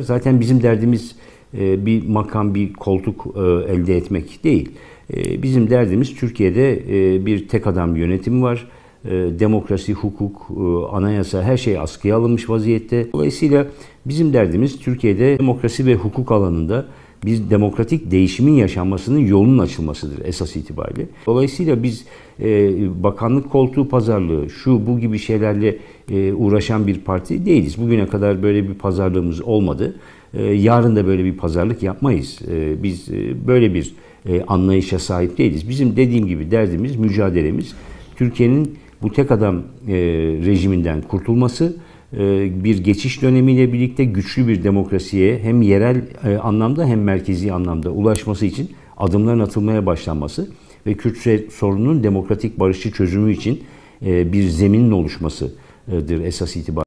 Zaten bizim derdimiz e, bir makam, bir koltuk e, elde etmek değil. E, bizim derdimiz Türkiye'de bir tek adam yönetimi var. Demokrasi, hukuk, anayasa her şey askıya alınmış vaziyette. Dolayısıyla bizim derdimiz Türkiye'de demokrasi ve hukuk alanında bir demokratik değişimin yaşanmasının yolunun açılmasıdır esas itibariyle. Dolayısıyla biz e, bakanlık koltuğu pazarlığı, şu bu gibi şeylerle e, uğraşan bir parti değiliz. Bugüne kadar böyle bir pazarlığımız olmadı. E, yarın da böyle bir pazarlık yapmayız. E, biz e, böyle bir e, anlayışa sahip değiliz. Bizim dediğim gibi derdimiz, mücadelemiz Türkiye'nin bu tek adam e, rejiminden kurtulması e, bir geçiş dönemiyle birlikte güçlü bir demokrasiye hem yerel e, anlamda hem merkezi anlamda ulaşması için adımların atılmaya başlanması ve Kürt sorununun demokratik barışçı çözümü için e, bir zeminin oluşmasıdır esas itibariyle.